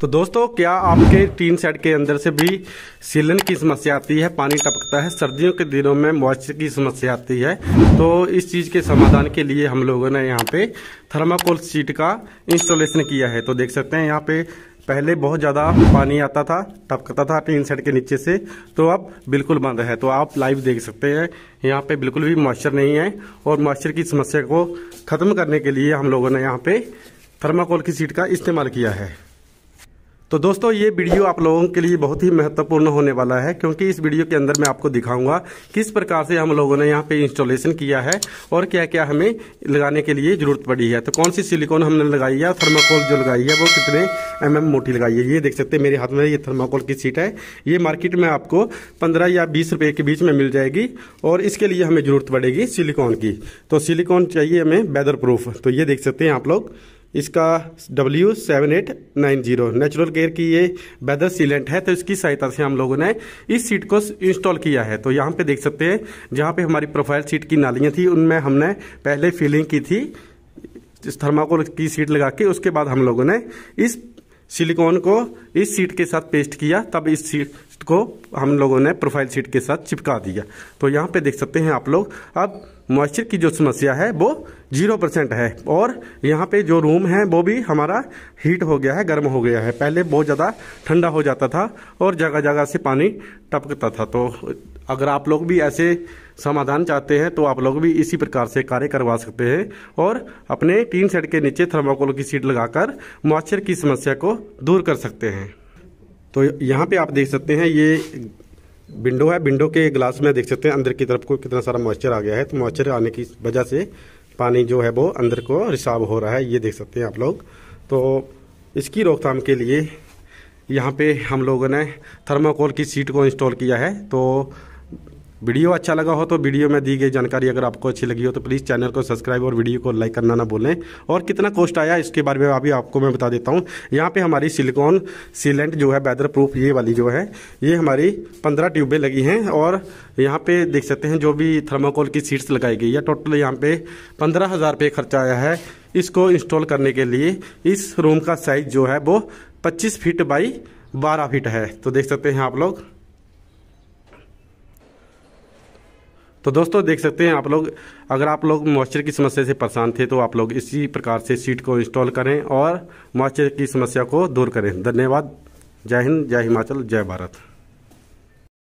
तो दोस्तों क्या आपके टीन सेट के अंदर से भी सीलन की समस्या आती है पानी टपकता है सर्दियों के दिनों में मॉइस्चर की समस्या आती है तो इस चीज़ के समाधान के लिए हम लोगों ने यहाँ पे थर्माकोल सीट का इंस्टॉलेशन किया है तो देख सकते हैं यहाँ पे पहले बहुत ज़्यादा पानी आता था टपकता था टीन सेट के नीचे से तो अब बिल्कुल बंद है तो आप लाइव देख सकते हैं यहाँ पे बिल्कुल भी मॉइस्चर नहीं है और मॉइस्चर की समस्या को ख़त्म करने के लिए हम लोगों ने यहाँ पे थर्माकोल की सीट का इस्तेमाल किया है तो दोस्तों ये वीडियो आप लोगों के लिए बहुत ही महत्वपूर्ण होने वाला है क्योंकि इस वीडियो के अंदर मैं आपको दिखाऊंगा किस प्रकार से हम लोगों ने यहाँ पे इंस्टॉलेशन किया है और क्या क्या हमें लगाने के लिए जरूरत पड़ी है तो कौन सी सिलिकॉन हमने लगाई है थर्माकोल जो लगाई है वो कितने एम mm मोटी लगाई है ये देख सकते हैं मेरे हाथ में ये थर्माकोल की सीट है ये मार्केट में आपको पंद्रह या बीस रुपये के बीच में मिल जाएगी और इसके लिए हमें जरूरत पड़ेगी सिलिकॉन की तो सिलिकॉन चाहिए हमें वेदर प्रूफ तो ये देख सकते हैं आप लोग इसका W seven eight nine zero natural gear की ये वेदर सीलेंट है तो इसकी सहायता से हम लोगों ने इस सीट को इंस्टॉल किया है तो यहाँ पे देख सकते हैं जहाँ पे हमारी प्रोफाइल सीट की नालियाँ थी उनमें हमने पहले फिलिंग की थी इस थर्माकोल की सीट लगा के उसके बाद हम लोगों ने इस सिलिकॉन को इस सीट के साथ पेस्ट किया तब इस सीट को हम लोगों ने प्रोफाइल सीट के साथ चिपका दिया तो यहाँ पे देख सकते हैं आप लोग अब मॉइस्चर की जो समस्या है वो जीरो परसेंट है और यहाँ पे जो रूम है वो भी हमारा हीट हो गया है गर्म हो गया है पहले बहुत ज़्यादा ठंडा हो जाता था और जगह जगह से पानी टपकता था तो अगर आप लोग भी ऐसे समाधान चाहते हैं तो आप लोग भी इसी प्रकार से कार्य करवा सकते हैं और अपने टीन सेट के नीचे थर्माकोल की सीट लगाकर मॉइस्चर की समस्या को दूर कर सकते हैं तो यहाँ पे आप देख सकते हैं ये विंडो है विंडो के ग्लास में देख सकते हैं अंदर की तरफ को कितना सारा मॉइस्चर आ गया है तो मॉइस्चर आने की वजह से पानी जो है वो अंदर को रिसाव हो रहा है ये देख सकते हैं आप लोग तो इसकी रोकथाम के लिए यहाँ पे हम लोगों ने थर्माकोल की सीट को इंस्टॉल किया है तो वीडियो अच्छा लगा हो तो वीडियो में दी गई जानकारी अगर आपको अच्छी लगी हो तो प्लीज़ चैनल को सब्सक्राइब और वीडियो को लाइक करना ना भूलें और कितना कॉस्ट आया इसके बारे में अभी आपको मैं बता देता हूँ यहाँ पे हमारी सिलिकॉन सीलेंट जो है वेदर प्रूफ ये वाली जो है ये हमारी पंद्रह ट्यूबें लगी हैं और यहाँ पर देख सकते हैं जो भी थर्माकोल की सीट्स लगाई गई है टोटल यहाँ पर पंद्रह हज़ार खर्चा आया है इसको इंस्टॉल करने के लिए इस रूम का साइज़ जो है वो पच्चीस फीट बाई बारह फीट है तो देख सकते हैं आप लोग तो दोस्तों देख सकते हैं आप लोग अगर आप लोग मॉइस्चर की समस्या से परेशान थे तो आप लोग इसी प्रकार से सीट को इंस्टॉल करें और मॉइस्चर की समस्या को दूर करें धन्यवाद जय हिंद जय हिमाचल जय भारत